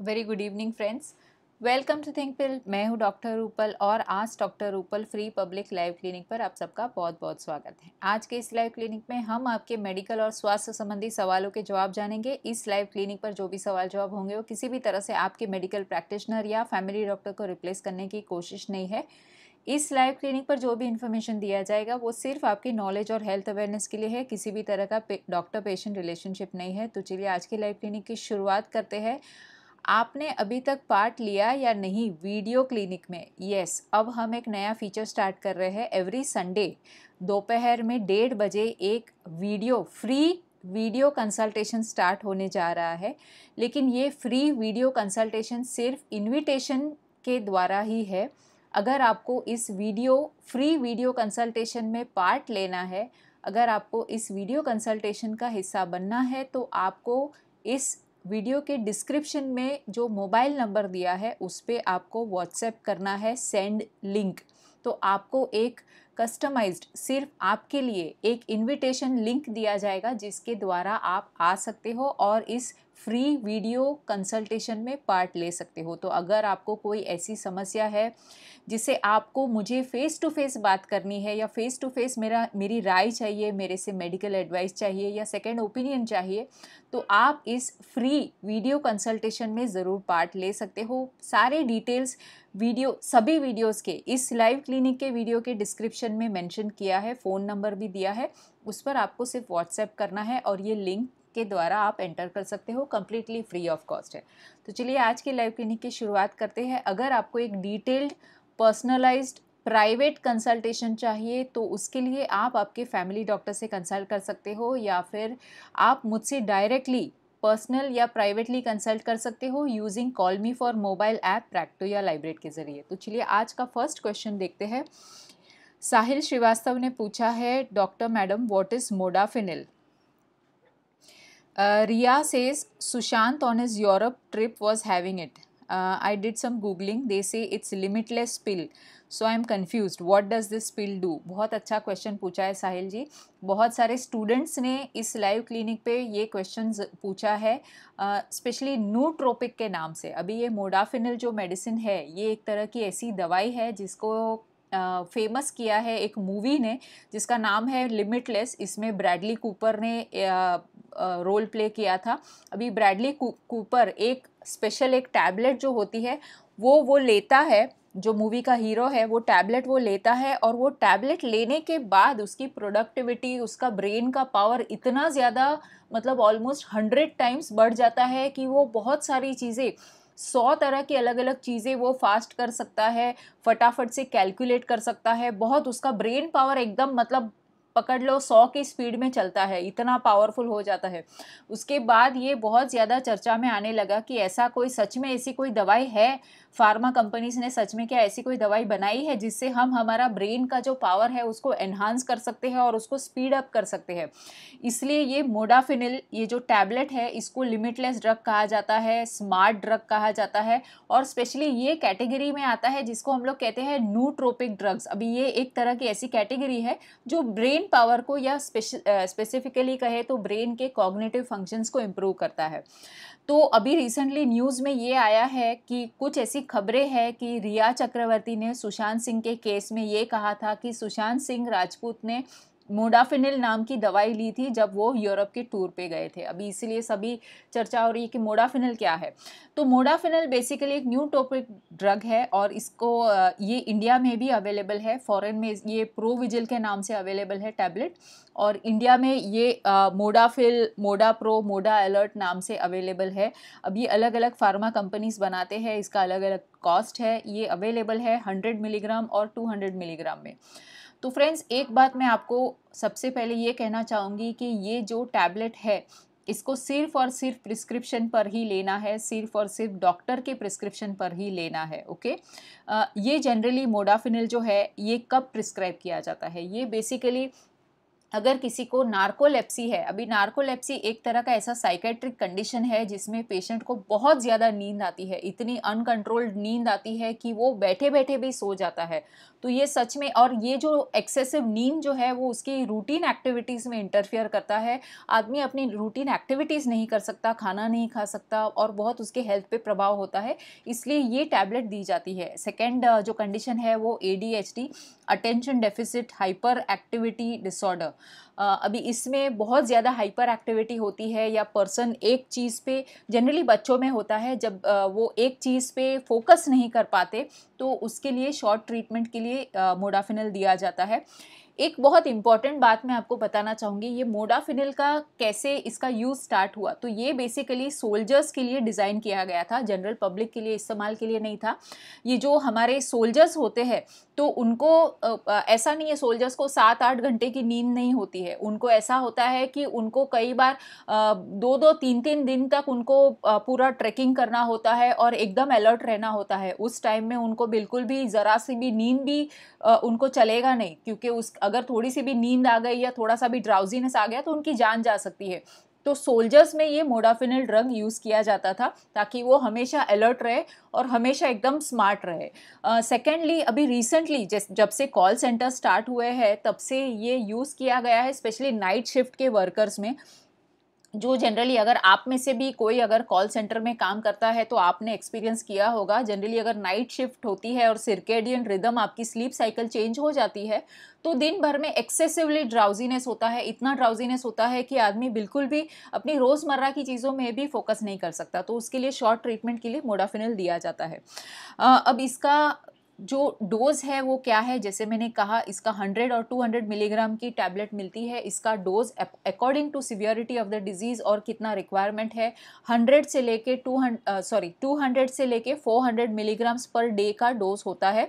Very good evening friends welcome to think pill मैं हूँ doctor Rupal और आज doctor Rupal free public live clinic पर आप सबका बहुत बहुत स्वागत है आज के इस लाइव क्लिनिक में हम आपके मेडिकल और स्वास्थ्य संबंधी सवालों के जवाब जानेंगे इस लाइव क्लिनिक पर जो भी सवाल जवाब होंगे वो किसी भी तरह से आपके मेडिकल प्रैक्टिशनर या फैमिली डॉक्टर को रिप्लेस करने की कोशिश नहीं है इस लाइव क्लिनिक पर जो भी इन्फॉर्मेशन दिया जाएगा वो सिर्फ आपकी नॉलेज और हेल्थ अवेयरनेस के लिए है किसी भी तरह का डॉक्टर पेशेंट रिलेशनशिप नहीं है तो चलिए आज के लाइव क्लिनिक की शुरुआत करते हैं आपने अभी तक पार्ट लिया या नहीं वीडियो क्लिनिक में यस yes, अब हम एक नया फीचर स्टार्ट कर रहे हैं एवरी संडे दोपहर में डेढ़ बजे एक video free video consultation start होने जा रहा है लेकिन ये फ्री वीडियो कंसल्टेशन सिर्फ इनविटेशन के द्वारा ही है अगर आपको इस वीडियो फ्री वीडियो कंसल्टेशन में पार्ट लेना है अगर आपको इस वीडियो कंसल्टेशन का हिस्सा बनना है तो आपको इस वीडियो के डिस्क्रिप्शन में जो मोबाइल नंबर दिया है उस पर आपको व्हाट्सएप करना है सेंड लिंक तो आपको एक कस्टमाइज्ड सिर्फ आपके लिए एक इनविटेशन लिंक दिया जाएगा जिसके द्वारा आप आ सकते हो और इस फ्री वीडियो कंसल्टेशन में पार्ट ले सकते हो तो अगर आपको कोई ऐसी समस्या है जिसे आपको मुझे फ़ेस टू फेस बात करनी है या फ़ेस टू फेस मेरा मेरी राय चाहिए मेरे से मेडिकल एडवाइस चाहिए या सेकेंड ओपिनियन चाहिए तो आप इस फ्री वीडियो कंसल्टेशन में ज़रूर पार्ट ले सकते हो सारे डिटेल्स वीडियो सभी वीडियोस के इस लाइव क्लिनिक के वीडियो के डिस्क्रिप्शन में मेंशन किया है फ़ोन नंबर भी दिया है उस पर आपको सिर्फ व्हाट्सएप करना है और ये लिंक के द्वारा आप एंटर कर सकते हो कम्प्लीटली फ्री ऑफ कॉस्ट है तो चलिए आज के लाइव क्लिनिक की शुरुआत करते हैं अगर आपको एक डिटेल्ड पर्सनलाइज प्राइवेट कंसल्टेशन चाहिए तो उसके लिए आप आपके फैमिली डॉक्टर से कंसल्ट कर सकते हो या फिर आप मुझसे डायरेक्टली पर्सनल या प्राइवेटली कंसल्ट कर सकते हो using call me for mobile app Practo या लाइब्रेट के ज़रिए तो चलिए आज का फर्स्ट क्वेश्चन देखते हैं साहिल श्रीवास्तव ने पूछा है doctor madam what is modafinil Riya says Sushant on his Europe trip was having it I did some googling they say it's limitless pill so I am confuse what does this pill do बहुत अच्छा question पूछा है साहिल जी बहुत सारे students ने इस live clinic पे ये क्वेश्चन पूछा है स्पेशली न्यू ट्रोपिक के नाम से अभी ये मोडाफिनल जो मेडिसिन है ये एक तरह की ऐसी दवाई है जिसको फेमस uh, किया है एक मूवी ने जिसका नाम है लिमिटलेस इसमें ब्रैडली कूपर ने uh, रोल प्ले किया था अभी ब्रैडली कूपर एक स्पेशल एक टैबलेट जो होती है वो वो लेता है जो मूवी का हीरो है वो टैबलेट वो लेता है और वो टैबलेट लेने के बाद उसकी प्रोडक्टिविटी उसका ब्रेन का पावर इतना ज़्यादा मतलब ऑलमोस्ट हंड्रेड टाइम्स बढ़ जाता है कि वो बहुत सारी चीज़ें सौ तरह की अलग अलग चीज़ें वो फास्ट कर सकता है फटाफट से कैलकुलेट कर सकता है बहुत उसका ब्रेन पावर एकदम मतलब पकड़ लो सौ की स्पीड में चलता है इतना पावरफुल हो जाता है उसके बाद ये बहुत ज़्यादा चर्चा में आने लगा कि ऐसा कोई सच में ऐसी कोई दवाई है फार्मा कंपनीज ने सच में क्या ऐसी कोई दवाई बनाई है जिससे हम हमारा ब्रेन का जो पावर है उसको एनहांस कर सकते हैं और उसको स्पीड अप कर सकते हैं इसलिए ये मोडाफिनिल ये जो टैबलेट है इसको लिमिटलेस ड्रग कहा जाता है स्मार्ट ड्रग कहा जाता है और स्पेशली ये कैटेगरी में आता है जिसको हम लोग कहते हैं न्यूट्रोपिक ड्रग्स अभी ये एक तरह की ऐसी कैटेगरी है जो ब्रेन ब्रेन पावर को या स्पेसिफिकली कहे तो ब्रेन के कॉग्निटिव फंक्शंस को इम्प्रूव करता है तो अभी रिसेंटली न्यूज़ में ये आया है कि कुछ ऐसी खबरें हैं कि रिया चक्रवर्ती ने सुशांत सिंह के केस में ये कहा था कि सुशांत सिंह राजपूत ने मोडाफिनिल नाम की दवाई ली थी जब वो यूरोप के टूर पे गए थे अभी इसीलिए सभी चर्चा हो रही है कि मोडाफिनिल क्या है तो मोडाफिनिल बेसिकली एक न्यू टॉपिक ड्रग है और इसको ये इंडिया में भी अवेलेबल है फॉरेन में ये प्रोविजिल के नाम से अवेलेबल है टैबलेट और इंडिया में ये मोडाफिल मोडा प्रो मोडा अलर्ट नाम से अवेलेबल है अब ये अलग अलग फार्मा कंपनीज बनाते हैं इसका अलग अलग कॉस्ट है ये अवेलेबल है हंड्रेड मिलीग्राम और टू हंड्रेड मिलीग्राम में तो फ्रेंड्स एक बात मैं आपको सबसे पहले ये कहना चाहूँगी कि ये जो टैबलेट है इसको सिर्फ और सिर्फ प्रिस्क्रिप्शन पर ही लेना है सिर्फ और सिर्फ डॉक्टर के प्रिस्क्रिप्शन पर ही लेना है ओके आ, ये जनरली मोडाफिनल जो है ये कब प्रिस्क्राइब किया जाता है ये बेसिकली अगर किसी को नार्कोलेप्सी है अभी नार्कोलेप्सी एक तरह का ऐसा साइकेट्रिक कंडीशन है जिसमें पेशेंट को बहुत ज़्यादा नींद आती है इतनी अनकंट्रोल्ड नींद आती है कि वो बैठे बैठे भी सो जाता है तो ये सच में और ये जो एक्सेसिव नींद जो है वो उसकी रूटीन एक्टिविटीज़ में इंटरफेयर करता है आदमी अपनी रूटीन एक्टिविटीज़ नहीं कर सकता खाना नहीं खा सकता और बहुत उसके हेल्थ पर प्रभाव होता है इसलिए ये टैबलेट दी जाती है सेकेंड uh, जो कंडीशन है वो a attention deficit hyper activity disorder अभी इसमें बहुत ज़्यादा हाइपर एक्टिविटी होती है या पर्सन एक चीज़ पे जनरली बच्चों में होता है जब वो एक चीज़ पे फोकस नहीं कर पाते तो उसके लिए शॉर्ट ट्रीटमेंट के लिए मोडाफिनल दिया जाता है एक बहुत इंपॉर्टेंट बात मैं आपको बताना चाहूँगी ये मोडाफिनिल का कैसे इसका यूज़ स्टार्ट हुआ तो ये बेसिकली सोल्जर्स के लिए डिज़ाइन किया गया था जनरल पब्लिक के लिए इस्तेमाल के लिए नहीं था ये जो हमारे सोल्जर्स होते हैं तो उनको ऐसा नहीं है सोल्जर्स को सात आठ घंटे की नींद नहीं होती है उनको ऐसा होता है कि उनको कई बार दो दो तीन तीन दिन तक उनको पूरा ट्रैकिंग करना होता है और एकदम अलर्ट रहना होता है उस टाइम में उनको बिल्कुल भी ज़रा सी भी नींद भी उनको चलेगा नहीं क्योंकि उस अगर थोड़ी सी भी नींद आ गई या थोड़ा सा भी ड्राउजीनेस आ गया तो उनकी जान जा सकती है तो सोल्जर्स में ये मोडाफिनल ड्रग यूज़ किया जाता था ताकि वो हमेशा अलर्ट रहे और हमेशा एकदम स्मार्ट रहे सेकेंडली uh, अभी रिसेंटली जब से कॉल सेंटर स्टार्ट हुए हैं तब से ये यूज़ किया गया है स्पेशली नाइट शिफ्ट के वर्कर्स में जो जनरली अगर आप में से भी कोई अगर कॉल सेंटर में काम करता है तो आपने एक्सपीरियंस किया होगा जनरली अगर नाइट शिफ्ट होती है और सिरकेडियन रिदम आपकी स्लीप साइकिल चेंज हो जाती है तो दिन भर में एक्सेसिवली ड्राउजीनेस होता है इतना ड्राउजीनेस होता है कि आदमी बिल्कुल भी अपनी रोज़मर्रा की चीज़ों में भी फोकस नहीं कर सकता तो उसके लिए शॉर्ट ट्रीटमेंट के लिए मोडाफिनल दिया जाता है अब इसका जो डोज़ है वो क्या है जैसे मैंने कहा इसका 100 और 200 मिलीग्राम की टैबलेट मिलती है इसका dose according to severity of the disease और कितना रिक्वायरमेंट है 100 से लेके 200 सॉरी 200 से लेके 400 मिलीग्राम्स पर डे का डोज़ होता है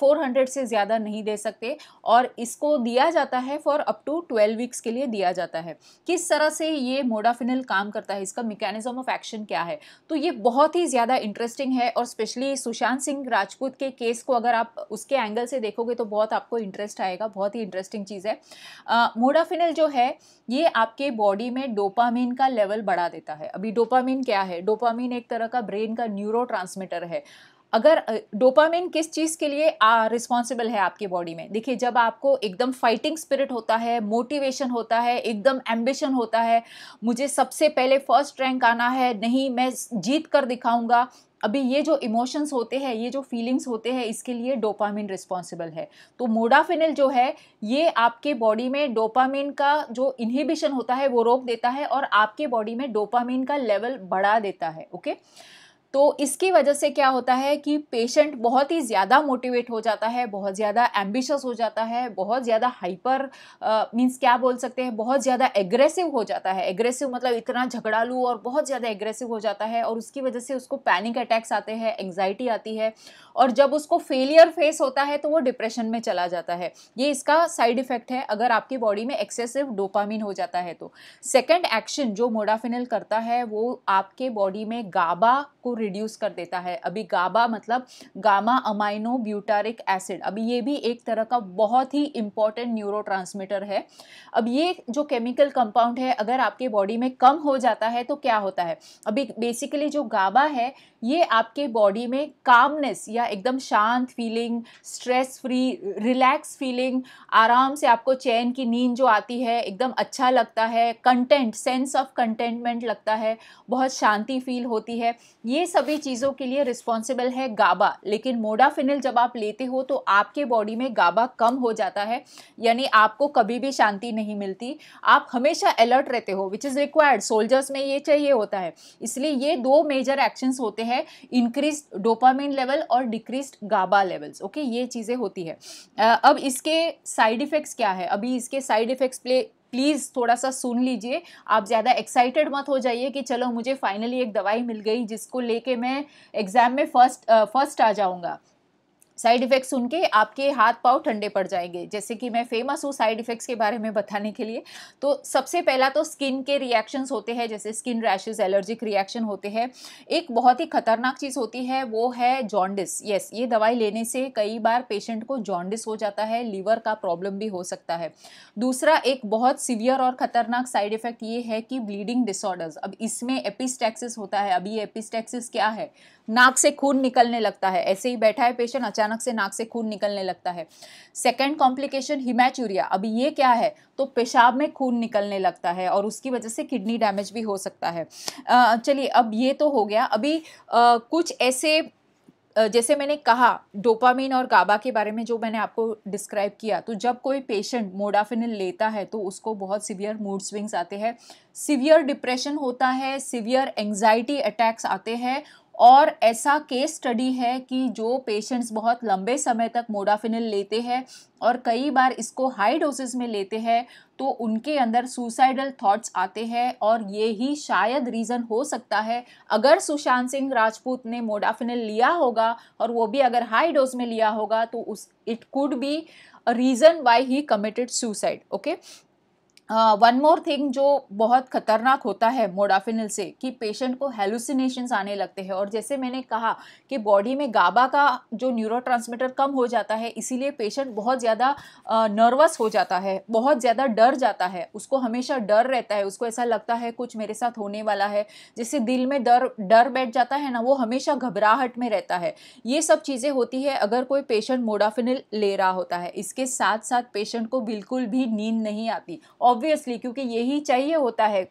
फोर 400 से ज़्यादा नहीं दे सकते और इसको दिया जाता है for up to twelve weeks के लिए दिया जाता है किस तरह से ये मोडाफिनल काम करता है इसका मेकेनिजम ऑफ एक्शन क्या है तो ये बहुत ही ज़्यादा इंटरेस्टिंग है और स्पेशली सुशांत सिंह राजपूत के, के केस को अगर आप उसके एंगल से देखोगे तो बहुत आपको इंटरेस्ट आएगा बहुत ही इंटरेस्टिंग चीज़ है मोडाफिनल जो है ये आपके बॉडी में डोपामिन का लेवल बढ़ा देता है अभी डोपामिन क्या है डोपामिन एक तरह का ब्रेन का न्यूरो है अगर डोपामिन किस चीज़ के लिए रिस्पॉन्सिबल है आपके बॉडी में देखिए जब आपको एकदम फाइटिंग स्पिरिट होता है मोटिवेशन होता है एकदम एम्बिशन होता है मुझे सबसे पहले फर्स्ट रैंक आना है नहीं मैं जीत कर दिखाऊंगा अभी ये जो इमोशंस होते हैं ये जो फीलिंग्स होते हैं इसके लिए डोपामिन रिस्पॉन्सिबल है तो मोडाफिनिल जो है ये आपके बॉडी में डोपामिन का जो इनहिबिशन होता है वो रोक देता है और आपके बॉडी में डोपामिन का लेवल बढ़ा देता है ओके okay? तो इसकी वजह से क्या होता है कि पेशेंट बहुत ही ज़्यादा मोटिवेट हो जाता है बहुत ज़्यादा एम्बिशस हो जाता है बहुत ज़्यादा हाइपर मीन्स क्या बोल सकते हैं बहुत ज़्यादा एग्रेसिव हो जाता है एग्रेसिव मतलब इतना झगड़ालू और बहुत ज़्यादा एग्रेसिव हो जाता है और उसकी वजह से उसको पैनिक अटैक्स आते हैं एंग्जाइटी आती है और जब उसको फेलियर फेस होता है तो वो डिप्रेशन में चला जाता है ये इसका साइड इफेक्ट है अगर आपकी बॉडी में एक्सेसिव डोपामिन हो जाता है तो सेकेंड एक्शन जो मोडाफिनल करता है वो आपके बॉडी में गाबा को रिड्यूस कर देता है अभी गाबा मतलब गामा अमाइनो ब्यूटारिक एसिड अभी ये भी एक तरह का बहुत ही इंपॉर्टेंट न्यूरो है अब ये जो केमिकल कंपाउंड है अगर आपके बॉडी में कम हो जाता है तो क्या होता है अभी बेसिकली जो गाबा है ये आपके बॉडी में कामनेस या एकदम शांत feeling stress free relax feeling आराम से आपको चैन की नींद जो आती है एकदम अच्छा लगता है कंटेंट सेंस ऑफ कंटेंटमेंट लगता है बहुत शांति फील होती है ये सभी चीज़ों के लिए रिस्पॉन्सिबल है गाबा लेकिन मोडाफिनल जब आप लेते हो तो आपके बॉडी में गाबा कम हो जाता है यानी आपको कभी भी शांति नहीं मिलती आप हमेशा अलर्ट रहते हो विच इज़ रिक्वायर्ड सोल्जर्स में ये चाहिए होता है इसलिए ये दो मेजर एक्शंस होते हैं हैं इंक्रीज डोपामिन लेवल और डिक्रीज गाबा लेवल्स ओके ये चीज़ें होती है अब इसके साइड इफ़ेक्ट्स क्या है अभी इसके साइड इफ़ेक्ट्स प्ले प्लीज़ थोड़ा सा सुन लीजिए आप ज़्यादा एक्साइटेड मत हो जाइए कि चलो मुझे फाइनली एक दवाई मिल गई जिसको लेके मैं एग्ज़ाम में फर्स्ट फर्स्ट आ जाऊँगा साइड इफ़ेक्ट सुन के आपके हाथ पाँव ठंडे पड़ जाएंगे जैसे कि मैं फेमस हूँ साइड इफ़ेक्ट्स के बारे में बताने के लिए तो सबसे पहला तो स्किन के रिएक्शंस होते हैं जैसे स्किन रैशेज एलर्जिक रिएक्शन होते हैं एक बहुत ही खतरनाक चीज़ होती है वो है जॉन्डिस यस ये दवाई लेने से कई बार पेशेंट को जॉन्डिस हो जाता है लीवर का प्रॉब्लम भी हो सकता है दूसरा एक बहुत सीवियर और ख़तरनाक साइड इफ़ेक्ट ये है कि ब्लीडिंग डिसऑर्डर्स अब इसमें एपिस्टैक्सिस होता है अभी एपिस्टैक्सिस क्या है नाक से खून निकलने लगता है ऐसे ही बैठा है पेशेंट अचानक अचानक से नाक से खून निकलने लगता है सेकेंड कॉम्प्लिकेशन हिमैचूरिया अभी ये क्या है तो पेशाब में खून निकलने लगता है और उसकी वजह से किडनी डैमेज भी हो सकता है चलिए अब ये तो हो गया अभी आ, कुछ ऐसे जैसे मैंने कहा डोपामिन और गाबा के बारे में जो मैंने आपको डिस्क्राइब किया तो जब कोई पेशेंट मोडाफिनिल लेता है तो उसको बहुत सीवियर मूड स्विंग्स आते हैं सीवियर डिप्रेशन होता है सीवियर एंग्जाइटी अटैक्स आते हैं और ऐसा केस स्टडी है कि जो पेशेंट्स बहुत लंबे समय तक मोडाफिनल लेते हैं और कई बार इसको हाई डोसेज में लेते हैं तो उनके अंदर सुसाइडल थॉट्स आते हैं और ये ही शायद रीज़न हो सकता है अगर सुशांत सिंह राजपूत ने मोडाफिनल लिया होगा और वो भी अगर हाई डोज में लिया होगा तो उस it could be reason why he committed suicide okay one more thing जो बहुत खतरनाक होता है मोडाफिनल से कि पेशेंट को हेलुसिनेशंस आने लगते हैं और जैसे मैंने कहा कि बॉडी में गाबा का जो न्यूरो कम हो जाता है इसीलिए पेशेंट बहुत ज़्यादा नर्वस हो जाता है बहुत ज़्यादा डर जाता है उसको हमेशा डर रहता है उसको ऐसा लगता है कुछ मेरे साथ होने वाला है जैसे दिल में डर डर बैठ जाता है ना वो हमेशा घबराहट में रहता है ये सब चीज़ें होती है अगर कोई पेशेंट मोडाफिनल ले रहा होता है इसके साथ साथ पेशेंट को बिल्कुल भी नींद नहीं आती और ऑब्वियसली क्योंकि यही चाहिए होता है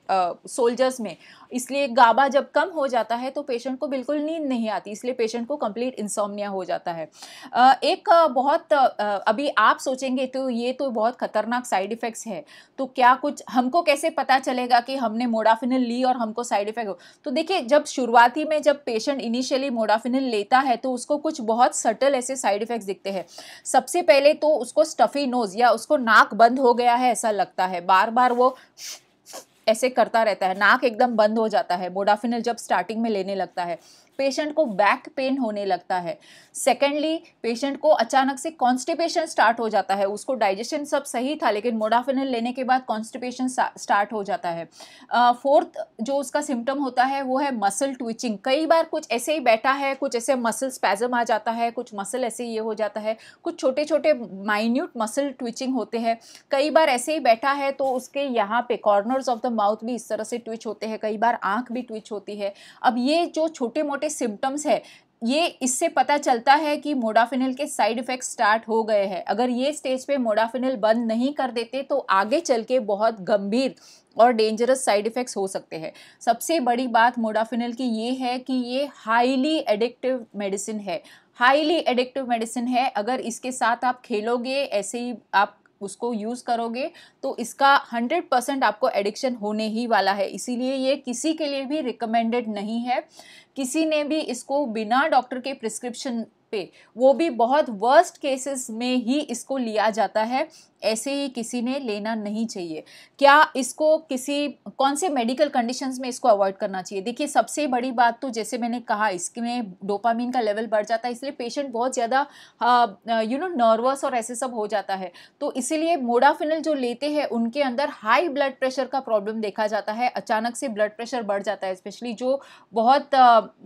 सोल्जर्स में इसलिए गाबा जब कम हो जाता है तो पेशेंट को बिल्कुल नींद नहीं आती इसलिए पेशेंट को कंप्लीट इंसोमिया हो जाता है uh, एक uh, बहुत uh, अभी आप सोचेंगे तो ये तो बहुत ख़तरनाक साइड इफ़ेक्ट्स है तो क्या कुछ हमको कैसे पता चलेगा कि हमने मोडाफिनल ली और हमको साइड इफ़ेक्ट हो तो देखिए जब शुरुआती में जब पेशेंट इनिशियली मोडाफिनल लेता है तो उसको कुछ बहुत सटल ऐसे साइड इफ़ेक्ट्स दिखते हैं सबसे पहले तो उसको स्टफ़ी नोज़ या उसको नाक बंद हो गया है ऐसा लगता है बार बार वो ऐसे करता रहता है नाक एकदम बंद हो जाता है बोडाफिनल जब स्टार्टिंग में लेने लगता है पेशेंट को बैक पेन होने लगता है सेकेंडली पेशेंट को अचानक से कॉन्स्टिपेशन स्टार्ट हो जाता है उसको डाइजेशन सब सही था लेकिन मोडाफिनल लेने के बाद कॉन्स्टिपेशन स्टार्ट हो जाता है फोर्थ uh, जो उसका सिम्टम होता है वो है मसल ट्विचिंग कई बार कुछ ऐसे ही बैठा है कुछ ऐसे मसल स्पैजम आ जाता है कुछ मसल ऐसे ये हो जाता है कुछ छोटे छोटे माइन्यूट मसल ट्विचिंग होते हैं कई बार ऐसे ही बैठा है तो उसके यहाँ पे कॉर्नर्स ऑफ द माउथ भी इस तरह से ट्विच होते हैं कई बार आँख भी ट्विच होती है अब ये जो छोटे मोटे के सिम्टम्स है ये इससे पता चलता है कि मोडाफिनल के साइड इफ़ेक्ट स्टार्ट हो गए हैं अगर ये स्टेज पे मोडाफिनल बंद नहीं कर देते तो आगे चल के बहुत गंभीर और डेंजरस साइड इफ़ेक्ट्स हो सकते हैं सबसे बड़ी बात मोडाफिनल की ये है कि ये हाईली एडिक्टिव मेडिसिन है हाईली एडिक्टिव मेडिसिन है अगर इसके साथ आप खेलोगे ऐसे ही आप उसको यूज़ करोगे तो इसका 100 परसेंट आपको एडिक्शन होने ही वाला है इसीलिए ये किसी के लिए भी रिकमेंडेड नहीं है किसी ने भी इसको बिना डॉक्टर के प्रिस्क्रिप्शन पे वो भी बहुत वर्स्ट केसेस में ही इसको लिया जाता है ऐसे ही किसी ने लेना नहीं चाहिए क्या इसको किसी कौन से मेडिकल कंडीशंस में इसको अवॉइड करना चाहिए देखिए सबसे बड़ी बात तो जैसे मैंने कहा इसमें डोपामीन का लेवल बढ़ जाता है इसलिए पेशेंट बहुत ज़्यादा यू नो नर्वस और ऐसे सब हो जाता है तो इसीलिए मोडाफिनल जो लेते हैं उनके अंदर हाई ब्लड प्रेशर का प्रॉब्लम देखा जाता है अचानक से ब्लड प्रेशर बढ़ जाता है स्पेशली जो बहुत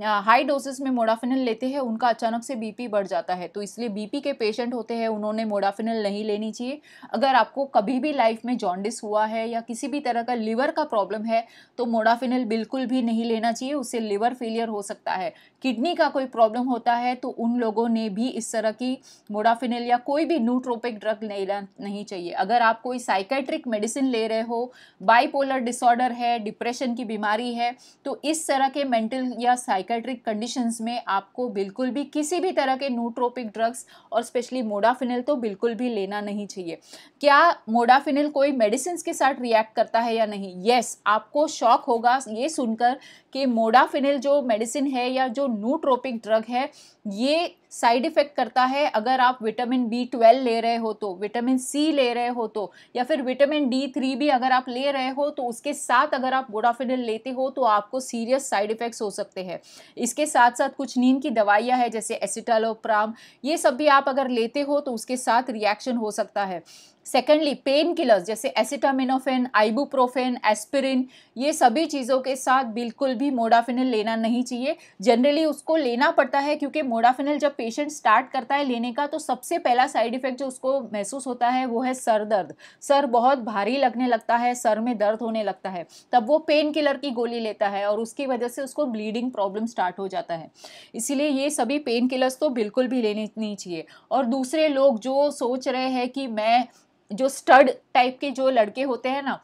हाई डोजेस में मोडाफिनल लेते हैं उनका अचानक से बी बढ़ जाता है तो इसलिए बी के पेशेंट होते हैं उन्होंने मोडाफिनल नहीं लेनी चाहिए अगर आपको कभी भी लाइफ में जॉन्डिस हुआ है या किसी भी तरह का लिवर का प्रॉब्लम है तो मोडाफिनल बिल्कुल भी नहीं लेना चाहिए उससे लिवर फेलियर हो सकता है किडनी का कोई प्रॉब्लम होता है तो उन लोगों ने भी इस तरह की मोडाफिनल या कोई भी न्यूट्रोपिक ड्रग लेना नहीं चाहिए अगर आप कोई साइकेट्रिक मेडिसिन ले रहे हो बाइपोलर डिसऑर्डर है डिप्रेशन की बीमारी है तो इस तरह के मेंटल या साइकेट्रिक कंडीशंस में आपको बिल्कुल भी किसी भी तरह के न्यूट्रोपिक ड्रग्स और स्पेशली मोडाफिनल तो बिल्कुल भी लेना नहीं चाहिए क्या मोडाफिनल कोई मेडिसिन के साथ रिएक्ट करता है या नहीं येस yes, आपको शौक होगा ये सुनकर कि मोडाफिनिल जो मेडिसिन है या जो नूट्रोपिक ड्रग है ये साइड इफ़ेक्ट करता है अगर आप विटामिन बी ट्वेल्व ले रहे हो तो विटामिन सी ले रहे हो तो या फिर विटामिन डी थ्री भी अगर आप ले रहे हो तो उसके साथ अगर आप गोडाफिडिल लेते हो तो आपको सीरियस साइड इफ़ेक्ट्स हो सकते हैं इसके साथ साथ कुछ नींद की दवाइयाँ हैं जैसे एसिटालोप्राम ये सब भी आप अगर लेते हो तो उसके साथ रिएक्शन हो सकता है सेकेंडली पेन किलर्स जैसे एसिटामिनोफेन आइबूप्रोफेन एस्पिरिन ये सभी चीज़ों के साथ बिल्कुल भी मोडाफिनल लेना नहीं चाहिए जनरली उसको लेना पड़ता है क्योंकि मोडाफिनल जब पेशेंट स्टार्ट करता है लेने का तो सबसे पहला साइड इफेक्ट जो उसको महसूस होता है वो है सर दर्द सर बहुत भारी लगने लगता है सर में दर्द होने लगता है तब वो पेन किलर की गोली लेता है और उसकी वजह से उसको ब्लीडिंग प्रॉब्लम स्टार्ट हो जाता है इसीलिए ये सभी पेन किलर्स तो बिल्कुल भी लेने नहीं चाहिए और दूसरे लोग जो सोच रहे हैं कि मैं जो स्टड टाइप के जो लड़के होते हैं ना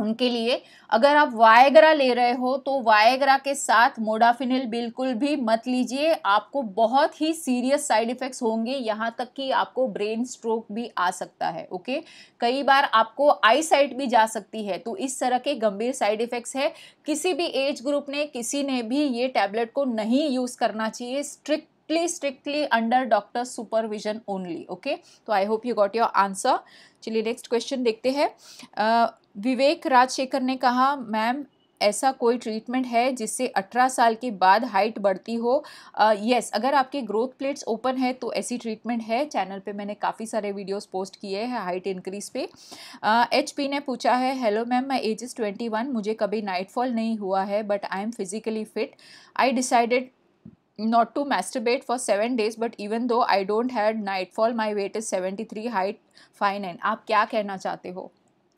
उनके लिए अगर आप वायग्रा ले रहे हो तो वायग्रा के साथ मोडाफिनिल बिल्कुल भी मत लीजिए आपको बहुत ही सीरियस साइड इफ़ेक्ट्स होंगे यहाँ तक कि आपको ब्रेन स्ट्रोक भी आ सकता है ओके कई बार आपको आई साइट भी जा सकती है तो इस तरह के गंभीर साइड इफ़ेक्ट्स है किसी भी एज ग्रुप ने किसी ने भी ये टैबलेट को नहीं यूज़ करना चाहिए strict strictly strictly under doctor supervision only okay तो I hope you got your answer चलिए नेक्स्ट क्वेश्चन देखते हैं विवेक राजशेखर ने कहा मैम ऐसा कोई ट्रीटमेंट है जिससे 18 साल के बाद हाइट बढ़ती हो यस अगर आपके ग्रोथ प्लेट्स ओपन है तो ऐसी ट्रीटमेंट है चैनल पे मैंने काफ़ी सारे वीडियोस पोस्ट किए हैं हाइट इंक्रीज पे एच पी ने पूछा है हेलो मैम मैं एज इज़ ट्वेंटी वन मुझे कभी नाइटफॉल नहीं हुआ है but I am physically fit I decided masturbate for seven days but even though I don't i nightfall my weight is seventy three height fine and आप क्या कहना चाहते हो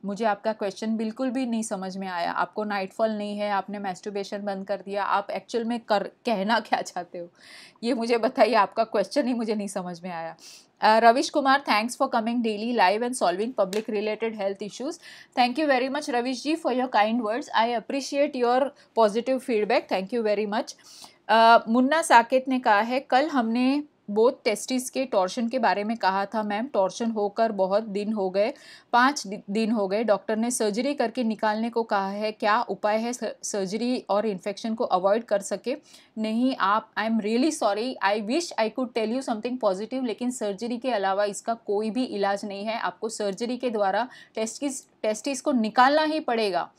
मुझे आपका क्वेश्चन बिल्कुल भी नहीं समझ में आया आपको नाइटफॉल नहीं है आपने मैस्टूबेशन बंद कर दिया आप एक्चुअल में कर कहना क्या चाहते हो ये मुझे बताइए आपका क्वेश्चन ही मुझे नहीं समझ में आया Ravish Kumar thanks for coming daily live and solving public related health issues thank you very much Ravish ji for your kind words I appreciate your positive feedback thank you very much Munna Saket ने कहा है कल हमने बोथ टेस्टिस के टॉर्शन के बारे में कहा था मैम टॉर्शन होकर बहुत दिन हो गए पाँच दिन हो गए डॉक्टर ने सर्जरी करके निकालने को कहा है क्या उपाय है सर्जरी और इन्फेक्शन को अवॉइड कर सके नहीं आप I am really sorry I wish I could tell you something positive लेकिन सर्जरी के अलावा इसका कोई भी इलाज नहीं है आपको सर्जरी के द्वारा टेस्टिस टेस्टिस को निकालना ही पड़ेगा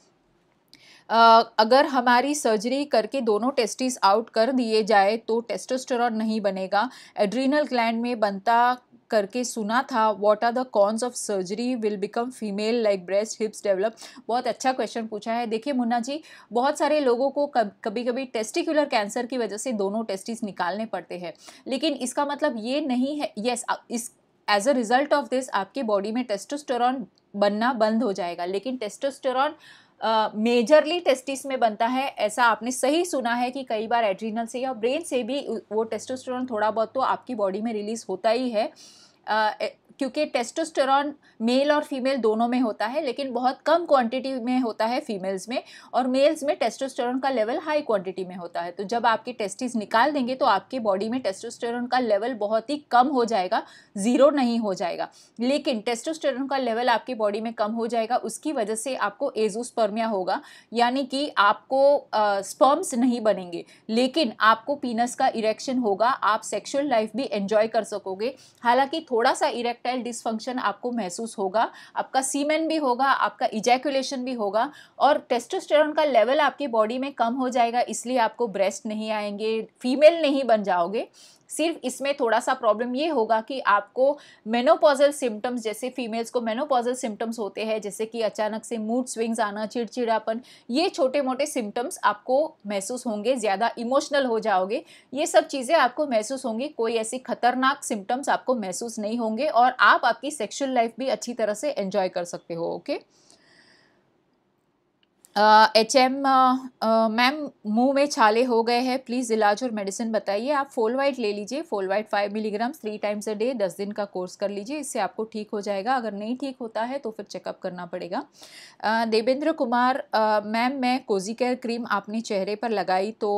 अगर हमारी सर्जरी करके दोनों टेस्टिस आउट कर दिए जाए तो टेस्टोस्टेरॉन नहीं बनेगा एड्रीनल ग्लैंड में बनता करके सुना था what are the cons of surgery will become female like breast hips develop बहुत अच्छा क्वेश्चन पूछा है देखिए मुन्ना जी बहुत सारे लोगों को कब, कभी कभी टेस्टिकुलर कैंसर की वजह से दोनों टेस्टिस निकालने पड़ते हैं लेकिन इसका मतलब ये नहीं है यस yes, इस as a result of this आपके बॉडी में टेस्टोस्टेरॉन बनना बंद हो जाएगा लेकिन टेस्टोस्टेरॉन मेजरली टेस्टिस में बनता है ऐसा आपने सही सुना है कि कई बार एड्रीनल से या ब्रेन से भी वो टेस्टोस्टेरोन थोड़ा बहुत तो आपकी बॉडी में रिलीज़ होता ही है क्योंकि टेस्टोस्टेरॉन मेल और फीमेल दोनों में होता है लेकिन बहुत कम क्वांटिटी में होता है फीमेल्स में और मेल्स में टेस्टोस्टेरॉन का लेवल हाई क्वांटिटी में होता है तो जब आपके टेस्टिस निकाल देंगे तो आपके बॉडी में टेस्टोस्टेरॉन का लेवल बहुत ही कम हो जाएगा ज़ीरो नहीं हो जाएगा लेकिन टेस्टोस्टेरॉन का लेवल आपकी बॉडी में कम हो जाएगा उसकी वजह से आपको एजोस्पर्मिया होगा यानी कि आपको स्पर्म्स नहीं बनेंगे लेकिन आपको पीनस का इरेक्शन होगा आप सेक्शुअल लाइफ भी एंजॉय कर सकोगे हालांकि थोड़ा सा इरेक्ट इरेक्टाइल डिसफंक्शन आपको महसूस होगा आपका सीमेन भी होगा आपका इजैकुलेशन भी होगा और टेस्टोस्टेरोन का लेवल आपकी बॉडी में कम हो जाएगा इसलिए आपको ब्रेस्ट नहीं आएंगे फीमेल नहीं बन जाओगे सिर्फ इसमें थोड़ा सा प्रॉब्लम ये होगा कि आपको मेनोपॉजल सिम्टम्स जैसे फीमेल्स को मेनोपॉजल सिम्टम्स होते हैं जैसे कि अचानक से मूड स्विंग्स आना चिड़चिड़ापन ये छोटे मोटे सिम्टम्स आपको महसूस होंगे ज़्यादा इमोशनल हो जाओगे ये सब चीज़ें आपको महसूस होंगी कोई ऐसी खतरनाक सिम्टम्स आपको महसूस नहीं होंगे और आप आपकी सेक्शुअल लाइफ भी अच्छी तरह से एंजॉय कर सकते हो okay okay? H M ma'am मुंह में छाले हो गए हैं प्लीज़ इलाज और मेडिसिन बताइए आप फोल वाइट ले लीजिए Folvite five milligram three times a day दस दिन का कोर्स कर लीजिए इससे आपको ठीक हो जाएगा अगर नहीं ठीक होता है तो फिर चेकअप करना पड़ेगा uh, Devendra Kumar uh, ma'am मैं कोजिकेयर क्रीम आपने चेहरे पर लगाई तो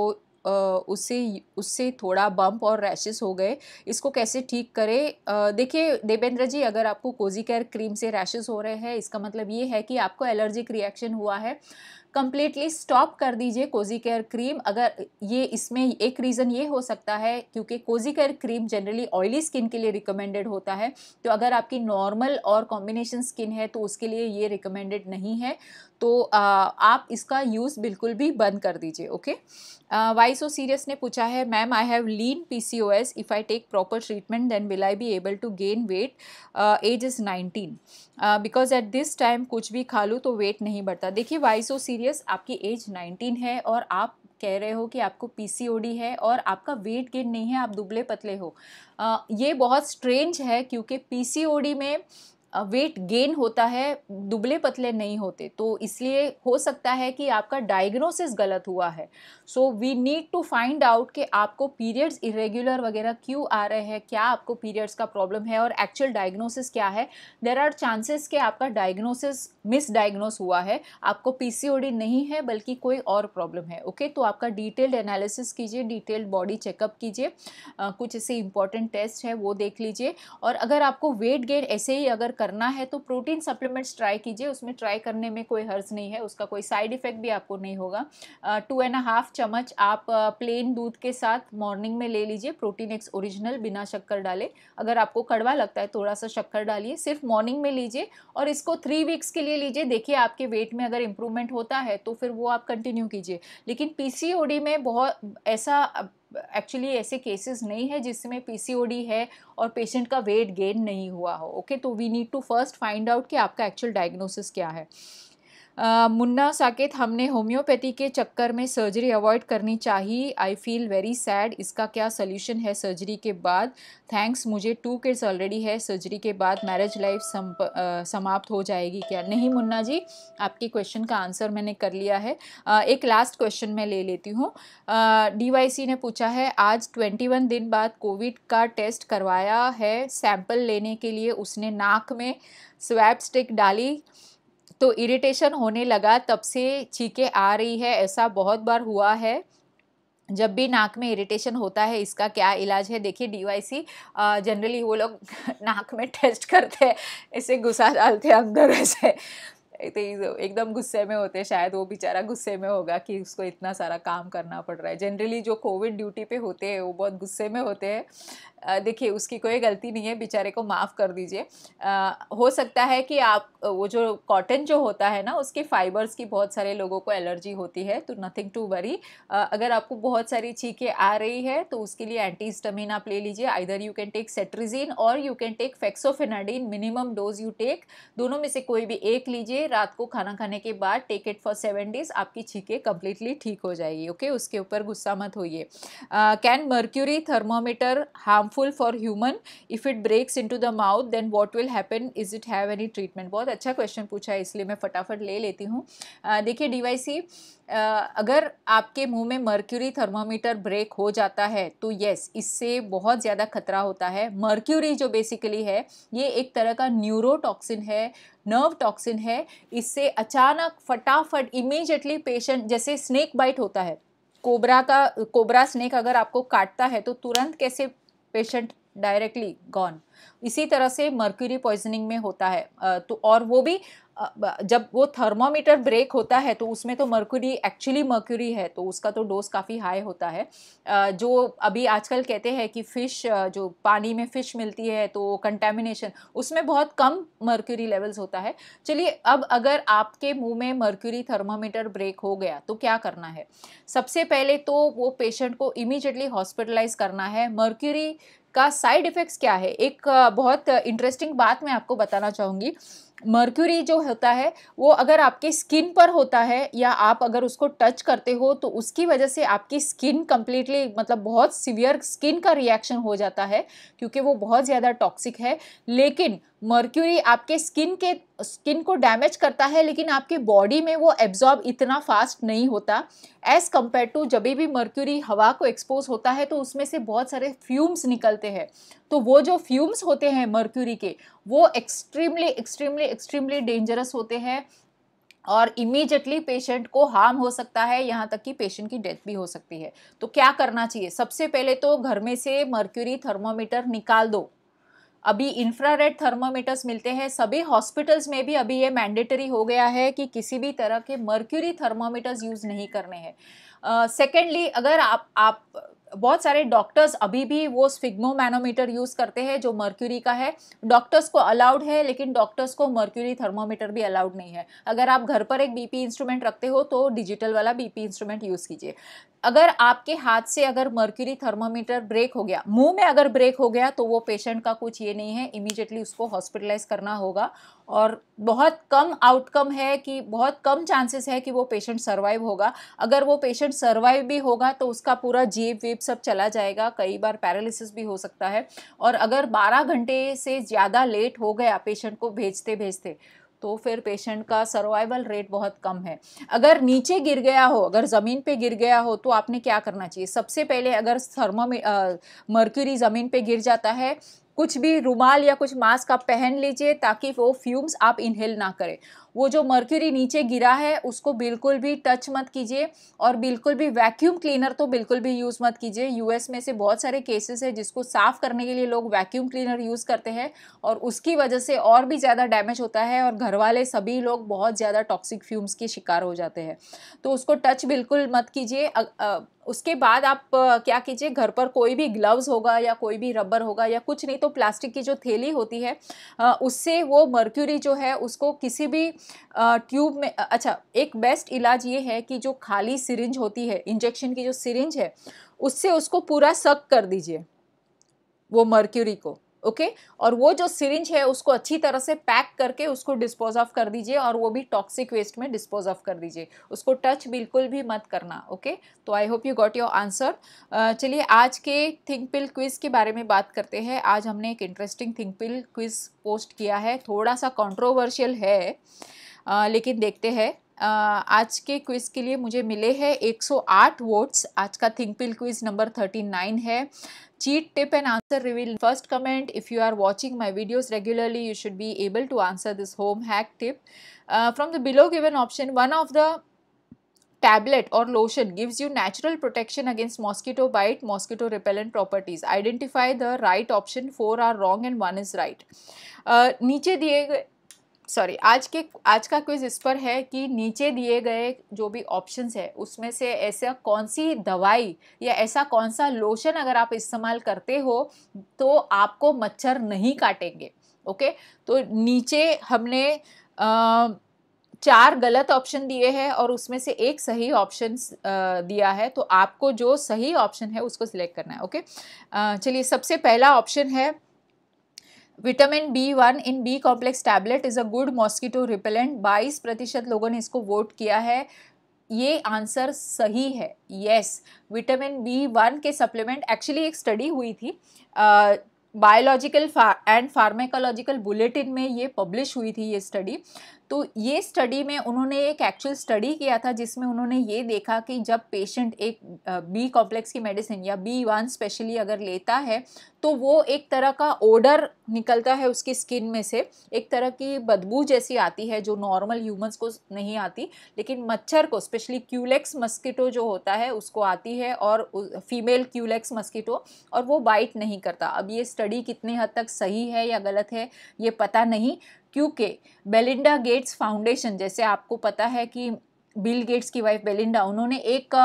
उससे उससे थोड़ा बम्प और रैशेस हो गए इसको कैसे ठीक करें देखिए देवेंद्र जी अगर आपको कोजी केयर क्रीम से रैशेस हो रहे हैं इसका मतलब ये है कि आपको एलर्जिक रिएक्शन हुआ है कम्प्लीटली स्टॉप कर दीजिए कोजी केयर क्रीम अगर ये इसमें एक रीज़न ये हो सकता है क्योंकि Cozicare cream generally oily skin के लिए रिकमेंडेड होता है तो अगर आपकी नॉर्मल और कॉम्बिनेशन स्किन है तो उसके लिए ये रिकमेंडेड नहीं है तो आप इसका यूज़ बिल्कुल भी बंद कर दीजिए ओके वाई सो सीरियस ने पूछा है ma'am I have lean P C O S if I take proper treatment then will I be able to gain weight age is nineteen because at this time कुछ भी खा लूँ तो weight नहीं बढ़ता देखिए वाई सो सीरियस आपकी age nineteen है और आप कह रहे हो कि आपको पीसीओडी है और आपका वेट गेन नहीं है आप दुबले पतले हो आ, ये बहुत स्ट्रेंज है क्योंकि पीसीओडी में वेट गेन होता है दुबले पतले नहीं होते तो इसलिए हो सकता है कि आपका डायग्नोसिस गलत हुआ है so we need to find out कि आपको पीरियड्स इरेग्युलर वगैरह क्यों आ रहे हैं क्या आपको पीरियड्स का प्रॉब्लम है और एक्चुअल डायग्नोसिस क्या है देर आर चांसेस कि आपका डायग्नोसिस मिस डायग्नोस हुआ है आपको पी नहीं है बल्कि कोई और प्रॉब्लम है ओके okay? तो आपका डिटेल्ड एनालिसिस कीजिए डिटेल्ड बॉडी चेकअप कीजिए कुछ ऐसे इंपॉर्टेंट टेस्ट है वो देख लीजिए और अगर आपको वेट गेन ऐसे ही अगर करना है तो प्रोटीन सप्लीमेंट्स ट्राई कीजिए उसमें ट्राई करने में कोई हर्ज नहीं है उसका कोई साइड इफ़ेक्ट भी आपको नहीं होगा टू एंड हाफ चम्मच आप प्लेन दूध के साथ मॉर्निंग में ले लीजिए प्रोटीन एक्स ओरिजिनल बिना शक्कर डाले अगर आपको कड़वा लगता है थोड़ा सा शक्कर डालिए सिर्फ मॉर्निंग में लीजिए और इसको थ्री वीक्स के लिए लीजिए देखिए आपके वेट में अगर इम्प्रूवमेंट होता है तो फिर वो आप कंटिन्यू कीजिए लेकिन पी में बहुत ऐसा एक्चुअली ऐसे केसेस नहीं है जिसमें पीसीओडी है और पेशेंट का वेट गेन नहीं हुआ हो ओके तो we need to first find out कि आपका एक्चुअल डायग्नोसिस क्या है मुन्ना साकेत हमने होम्योपैथी के चक्कर में सर्जरी अवॉइड करनी चाहिए आई फील वेरी सैड इसका क्या सोल्यूशन है सर्जरी के बाद थैंक्स मुझे टू किड्स ऑलरेडी है सर्जरी के बाद मैरिज लाइफ समाप्त हो जाएगी क्या नहीं मुन्ना जी आपके क्वेश्चन का आंसर मैंने कर लिया है आ, एक लास्ट क्वेश्चन मैं ले लेती हूँ डी ने पूछा है आज ट्वेंटी वन दिन बाद कोविड का टेस्ट करवाया है सैंपल लेने के लिए उसने नाक में स्वैप स्टिक डाली तो इरिटेशन होने लगा तब से चीके आ रही है ऐसा बहुत बार हुआ है जब भी नाक में इरिटेशन होता है इसका क्या इलाज है देखिए डीवाईसी जनरली वो लोग नाक में टेस्ट करते हैं ऐसे घुसा डालते हैं अंदर ऐसे एकदम गुस्से में होते हैं शायद वो बेचारा गुस्से में होगा कि उसको इतना सारा काम करना पड़ रहा है जनरली जो कोविड ड्यूटी पे होते हैं वो बहुत गुस्से में होते हैं देखिए उसकी कोई गलती नहीं है बेचारे को माफ़ कर दीजिए हो सकता है कि आप वो जो कॉटन जो होता है ना उसके फाइबर्स की बहुत सारे लोगों को एलर्जी होती है तो नथिंग टू वरी अगर आपको बहुत सारी चीखें आ रही है तो उसके लिए एंटी स्टमिन आप ले लीजिए either you can take cetirizine और you can take fexofenadine minimum dose you take दोनों में से कोई भी एक लीजिए रात को खाना खाने के बाद take it for seven days आपकी छीके कंप्लीटली ठीक हो जाएगी ओके okay? उसके ऊपर गुस्सा मत होइए can mercury thermometer harmful for human if it breaks into the mouth then what will happen is it have any treatment बहुत अच्छा क्वेश्चन पूछा है इसलिए मैं फटाफट ले लेती हूँ uh, देखिए डी अगर आपके मुंह में मर्क्यूरी थर्मामीटर ब्रेक हो जाता है तो यस इससे बहुत ज़्यादा खतरा होता है मर्क्यूरी जो बेसिकली है ये एक तरह का न्यूरोटॉक्सिन है नर्व टॉक्सिन है इससे अचानक फटाफट इमीजिएटली पेशेंट जैसे स्नेक बाइट होता है कोबरा का कोबरा स्नेक अगर आपको काटता है तो तुरंत कैसे पेशेंट डायरेक्टली गॉन इसी तरह से मर्क्यूरी पॉइजनिंग में होता है तो और वो भी जब वो थर्मोमीटर ब्रेक होता है तो उसमें तो मर्क्यूरी एक्चुअली मर्क्यूरी है तो उसका तो डोज काफ़ी हाई होता है जो अभी आजकल कहते हैं कि फ़िश जो पानी में फ़िश मिलती है तो कंटेमिनेशन उसमें बहुत कम मर्क्यूरी लेवल्स होता है चलिए अब अगर आपके मुंह में मर्क्यूरी थर्मोमीटर ब्रेक हो गया तो क्या करना है सबसे पहले तो वो पेशेंट को इमीजिएटली हॉस्पिटलाइज करना है मर्क्यूरी का साइड इफ़ेक्ट्स क्या है एक बहुत इंटरेस्टिंग बात मैं आपको बताना चाहूँगी मर्क्यूरी जो होता है वो अगर आपके स्किन पर होता है या आप अगर उसको टच करते हो तो उसकी वजह से आपकी स्किन कम्प्लीटली मतलब बहुत सीवियर स्किन का रिएक्शन हो जाता है क्योंकि वो बहुत ज़्यादा टॉक्सिक है लेकिन मर्क्यूरी आपके स्किन के स्किन को डैमेज करता है लेकिन आपके बॉडी में वो एब्जॉर्ब इतना फास्ट नहीं होता एज़ कम्पेयर टू जब भी मर्क्यूरी हवा को एक्सपोज होता है तो उसमें से बहुत सारे फ्यूम्स निकलते हैं तो वो जो फ्यूम्स होते हैं मर्क्यूरी के वो एक्सट्रीमली एक्सट्रीमली एक्सट्रीमली डेंजरस होते हैं और इमीजिएटली पेशेंट को हार्म हो सकता है यहाँ तक कि पेशेंट की डेथ भी हो सकती है तो क्या करना चाहिए सबसे पहले तो घर में से मर्क्यूरी थर्मोमीटर निकाल दो अभी इंफ्रारेड थर्मोमीटर्स मिलते हैं सभी हॉस्पिटल्स में भी अभी ये मैंडेटरी हो गया है कि किसी भी तरह के मर्क्यूरी थर्मोमीटर्स यूज़ नहीं करने हैं सेकेंडली uh, अगर आप आप बहुत सारे डॉक्टर्स अभी भी वो मैनोमीटर यूज़ करते हैं जो मर्क्यूरी का है डॉक्टर्स को अलाउड है लेकिन डॉक्टर्स को मर्क्यूरी थर्मोमीटर भी अलाउड नहीं है अगर आप घर पर एक बीपी इंस्ट्रूमेंट रखते हो तो डिजिटल वाला बीपी इंस्ट्रूमेंट यूज़ कीजिए अगर आपके हाथ से अगर मर्क्यूरी थर्मोमीटर ब्रेक हो गया मुंह में अगर ब्रेक हो गया तो वो पेशेंट का कुछ ये नहीं है इमीजिएटली उसको हॉस्पिटलाइज करना होगा और बहुत कम आउटकम है कि बहुत कम चांसेस है कि वो पेशेंट सर्वाइव होगा अगर वो पेशेंट सर्वाइव भी होगा तो उसका पूरा जीप वीप सब चला जाएगा कई बार पैरालिसिस भी हो सकता है और अगर 12 घंटे से ज़्यादा लेट हो गया पेशेंट को भेजते भेजते तो फिर पेशेंट का सर्वाइवल रेट बहुत कम है अगर नीचे गिर गया हो अगर ज़मीन पे गिर गया हो तो आपने क्या करना चाहिए सबसे पहले अगर थर्मो मर्क्यूरी ज़मीन पे गिर जाता है कुछ भी रुमाल या कुछ मास्क आप पहन लीजिए ताकि वो फ्यूम्स आप इनहेल ना करें वो जो मर्क्यूरी नीचे गिरा है उसको बिल्कुल भी टच मत कीजिए और बिल्कुल भी वैक्यूम क्लीनर तो बिल्कुल भी यूज़ मत कीजिए यूएस में से बहुत सारे केसेस है जिसको साफ़ करने के लिए लोग वैक्यूम क्लीनर यूज़ करते हैं और उसकी वजह से और भी ज़्यादा डैमेज होता है और घर वाले सभी लोग बहुत ज़्यादा टॉक्सिक फ्यूम्स के शिकार हो जाते हैं तो उसको टच बिल्कुल मत कीजिए उसके बाद आप क्या कीजिए घर पर कोई भी ग्लव्स होगा या कोई भी रबर होगा या कुछ नहीं तो प्लास्टिक की जो थैली होती है उससे वो मर्क्यूरी जो है उसको किसी भी ट्यूब में अच्छा एक बेस्ट इलाज ये है कि जो खाली सिरिंज होती है इंजेक्शन की जो सिरिंज है उससे उसको पूरा सक कर दीजिए वो मर्क्यूरी को ओके okay? और वो जो सिरिंज है उसको अच्छी तरह से पैक करके उसको डिस्पोज ऑफ कर दीजिए और वो भी टॉक्सिक वेस्ट में डिस्पोज ऑफ कर दीजिए उसको टच बिल्कुल भी मत करना ओके okay? तो I hope you got your answer चलिए आज के थिंक पिल क्विज़ के बारे में बात करते हैं आज हमने एक interesting think pill quiz post किया है थोड़ा सा कॉन्ट्रोवर्शियल है आ, लेकिन देखते हैं आज के क्विज़ के लिए मुझे मिले हैं 108 सौ वोट्स आज का थिंक पिल क्विज नंबर 39 है cheat tip and answer reveal first comment if you are watching my videos regularly you should be able to answer this home hack tip from the below given option one of the tablet और lotion gives you natural protection against mosquito bite mosquito repellent properties identify the right option four are wrong and one is right नीचे दिए गए sorry आज के आज का quiz इस पर है कि नीचे दिए गए जो भी ऑप्शंस है उसमें से ऐसा कौन सी दवाई या ऐसा कौन सा लोशन अगर आप इस्तेमाल करते हो तो आपको मच्छर नहीं काटेंगे ओके तो नीचे हमने आ, चार गलत ऑप्शन दिए हैं और उसमें से एक सही ऑप्शन दिया है तो आपको जो सही ऑप्शन है उसको सिलेक्ट करना है ओके चलिए सबसे पहला ऑप्शन है vitamin B one in B complex tablet is a good mosquito repellent बाईस प्रतिशत लोगों ने इसको वोट किया है ये आंसर सही है यस विटामिन बी वन के सप्लीमेंट एक्चुअली एक स्टडी हुई थी बायोलॉजिकल एंड फार्मेकोलॉजिकल बुलेटिन में ये पब्लिश हुई थी ये स्टडी तो ये स्टडी में उन्होंने एक एक्चुअल स्टडी किया था जिसमें उन्होंने ये देखा कि जब पेशेंट एक बी कॉम्प्लेक्स की मेडिसिन या बी वन स्पेशली अगर लेता है तो वो एक तरह का ओडर निकलता है उसकी स्किन में से एक तरह की बदबू जैसी आती है जो नॉर्मल ह्यूमंस को नहीं आती लेकिन मच्छर को स्पेशली क्यूलेक्स मस्कीटो जो होता है उसको आती है और फीमेल क्यूलेक्स मस्कीटो और वो बाइट नहीं करता अब ये स्टडी कितने हद तक सही है या गलत है ये पता नहीं क्योंकि बेलिंडा गेट्स फाउंडेशन जैसे आपको पता है कि बिल गेट्स की वाइफ बेलिंडा उन्होंने एक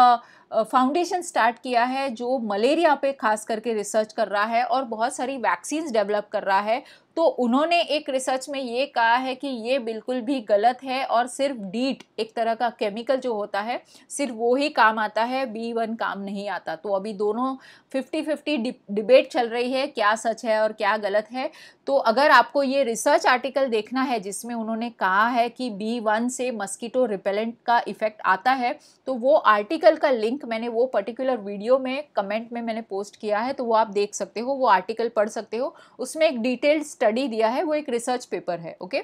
फाउंडेशन स्टार्ट किया है जो मलेरिया पे खास करके रिसर्च कर रहा है और बहुत सारी वैक्सीन डेवलप कर रहा है तो उन्होंने एक रिसर्च में ये कहा है कि ये बिल्कुल भी गलत है और सिर्फ डीट एक तरह का केमिकल जो होता है सिर्फ वो ही काम आता है बी वन काम नहीं आता तो अभी दोनों फिफ्टी फिफ्टी डिबेट चल रही है क्या सच है और क्या गलत है तो अगर आपको ये रिसर्च आर्टिकल देखना है जिसमें उन्होंने कहा है कि बी वन से मस्कीटो रिपेलेंट का इफेक्ट आता है तो वो आर्टिकल का लिंक लिंक मैंने वो पर्टिकुलर वीडियो में कमेंट में मैंने पोस्ट किया है तो वो आप देख सकते हो वो आर्टिकल पढ़ सकते हो उसमें एक डिटेल्ड स्टडी दिया है वो एक रिसर्च पेपर है okay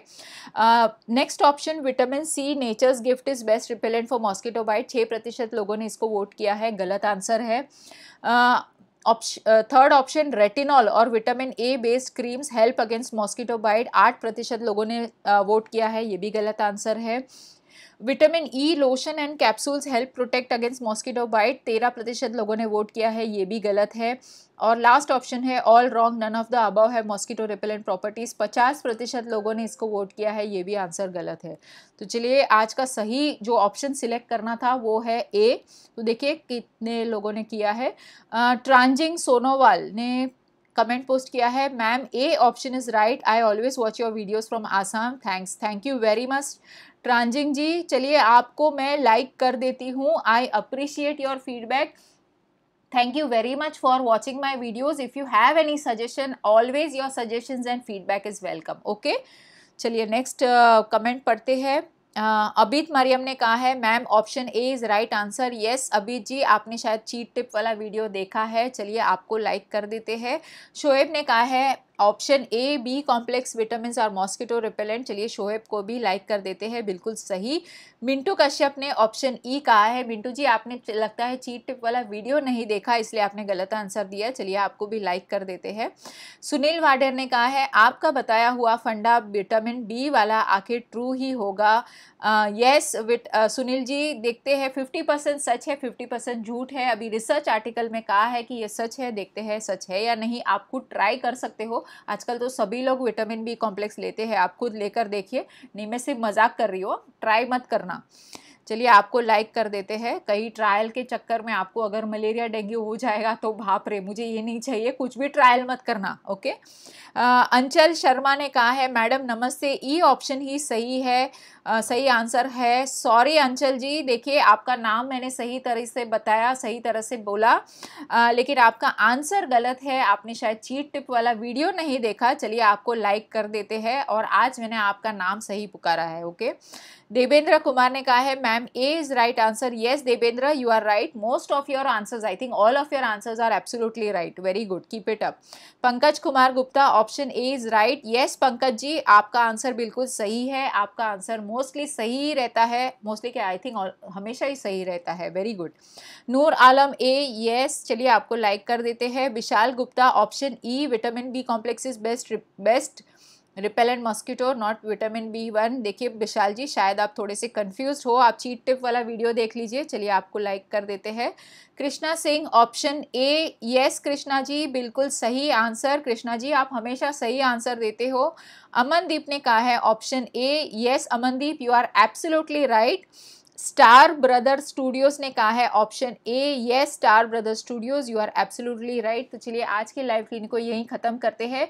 next option vitamin C nature's gift is best repellent for mosquito bite छः प्रतिशत लोगों ने इसको वोट किया है गलत आंसर है uh, थर्ड ऑप्शन रेटिनॉल और vitamin A based creams help against mosquito bite आठ प्रतिशत लोगों ने वोट uh, किया है ये भी गलत आंसर है vitamin E lotion and capsules help protect against mosquito bite तेरह प्रतिशत लोगों ने वोट किया है ये भी गलत है और लास्ट ऑप्शन है all wrong none of the above है मॉस्किटो रिपेलेंट प्रॉपर्टीज़ पचास प्रतिशत लोगों ने इसको वोट किया है ये भी आंसर गलत है तो चलिए आज का सही जो ऑप्शन सिलेक्ट करना था वो है ए तो देखिए कितने लोगों ने किया है ट्रांजिंग सोनोवाल ने कमेंट पोस्ट किया है ma'am A option is right I always watch your videos from Assam thanks thank you very much ट्रांजिंग जी चलिए आपको मैं लाइक like कर देती हूँ I appreciate your feedback thank you very much for watching my videos if you have any suggestion always your suggestion and feedback is welcome okay चलिए next comment uh, पढ़ते हैं अबीत मरियम ने कहा है ma'am option A is right answer yes Abit ji आपने शायद cheat tip वाला video देखा है चलिए आपको लाइक कर देते हैं शोएब ने कहा है option A B complex vitamin और मॉस्किटो रिपेलेंट चलिए शोएब को भी लाइक कर देते हैं बिल्कुल सही मिंटू कश्यप ने ऑप्शन ई e कहा है मिंटू जी आपने लगता है चीट वाला वीडियो नहीं देखा इसलिए आपने गलत आंसर दिया चलिए आपको भी लाइक कर देते हैं सुनील वाडेर ने कहा है आपका बताया हुआ फंडा विटामिन बी वाला आखिर ट्रू ही होगा यस विट सुनील जी देखते हैं फिफ्टी परसेंट सच है फिफ्टी परसेंट झूठ है अभी रिसर्च आर्टिकल में कहा है कि ये सच है देखते हैं सच है या नहीं आप खुद ट्राई कर सकते हो आजकल तो सभी लोग विटामिन बी कॉम्प्लेक्स लेते हैं आप खुद लेकर देखिए नहीं मैं सिर्फ मजाक कर रही हो ट्राई मत करना चलिए आपको लाइक कर देते हैं कई ट्रायल के चक्कर में आपको अगर मलेरिया डेंगू हो जाएगा तो भाप रे मुझे ये नहीं चाहिए कुछ भी ट्रायल मत करना ओके आ, अंचल शर्मा ने कहा है मैडम नमस्ते ई ऑप्शन ही सही है आ, सही आंसर है सॉरी अंचल जी देखिए आपका नाम मैंने सही तरह से बताया सही तरह से बोला आ, लेकिन आपका आंसर गलत है आपने शायद चीट टिप वाला वीडियो नहीं देखा चलिए आपको लाइक कर देते हैं और आज मैंने आपका नाम सही पुकारा है ओके देवेंद्र कुमार ने कहा है ma'am A is right answer yes Devendra you are right most of your answers I think all of your answers are absolutely right very good keep it up Pankaj Kumar Gupta option A is right yes Pankaj ji आपका answer बिल्कुल सही है आपका answer mostly सही रहता है mostly क्या I think हमेशा ही सही रहता है very good Noor Alam A yes चलिए आपको लाइक कर देते हैं Vishal Gupta option E vitamin B complex is best best repellent mosquito not vitamin B one देखिए विशाल जी शायद आप थोड़े से कंफ्यूज हो आप चीट टिप वाला वीडियो देख लीजिए चलिए आपको लाइक कर देते हैं Krishna Singh option A yes Krishna ji बिल्कुल सही आंसर कृष्णा जी आप हमेशा सही आंसर देते हो अमनदीप ने कहा है option A yes Amandeep you are absolutely right star brother studios ने कहा है option A yes star brother studios you are absolutely right तो चलिए आज की लाइव क्लिन को यहीं ख़त्म करते हैं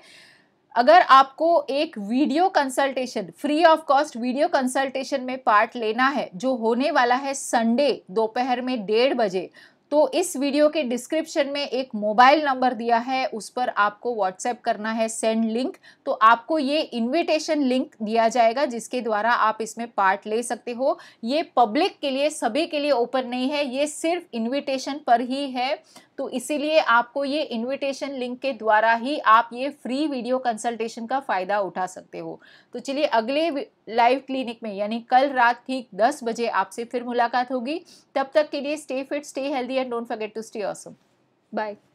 अगर आपको एक video consultation free of cost video consultation में पार्ट लेना है जो होने वाला है संडे दोपहर में डेढ़ बजे तो इस वीडियो के डिस्क्रिप्शन में एक मोबाइल नंबर दिया है उस पर आपको व्हाट्सएप करना है सेंड लिंक तो आपको ये इनविटेशन लिंक दिया जाएगा जिसके द्वारा आप इसमें पार्ट ले सकते हो ये पब्लिक के लिए सभी के लिए ओपन नहीं है ये सिर्फ इनविटेशन पर ही है तो इसीलिए आपको ये इनविटेशन लिंक के द्वारा ही आप ये फ्री वीडियो कंसल्टेशन का फ़ायदा उठा सकते हो तो चलिए अगले लाइव क्लिनिक में यानी कल रात ठीक 10 बजे आपसे फिर मुलाकात होगी तब तक के लिए stay fit stay healthy and don't forget to stay awesome bye